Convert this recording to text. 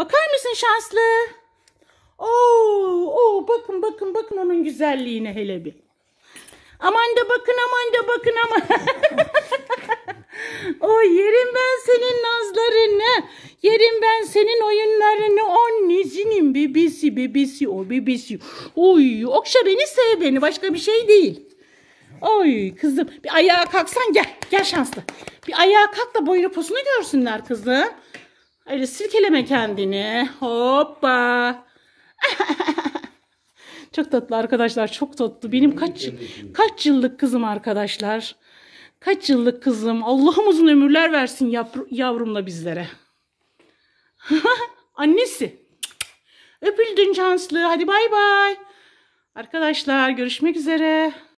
Bakar mısın şanslı? Oo, oo, bakın bakın bakın onun güzelliğine hele bir. Aman da bakın aman da bakın aman. o yerim ben senin nazlarını. Yerim ben senin oyunlarını. Annesinin bebesi bebesi o bebesi. Oy okşa beni sev beni başka bir şey değil. Oy kızım bir ayağa kalksan gel. Gel şanslı. Bir ayağa kalk da boyunu posunu görsünler kızım. Öyle silkeleme kendini. Hoppa. çok tatlı arkadaşlar. Çok tatlı. Benim kaç kaç yıllık kızım arkadaşlar. Kaç yıllık kızım. Allah'ım uzun ömürler versin yavrumla bizlere. Annesi. Öpüldün canslı Hadi bay bay. Arkadaşlar görüşmek üzere.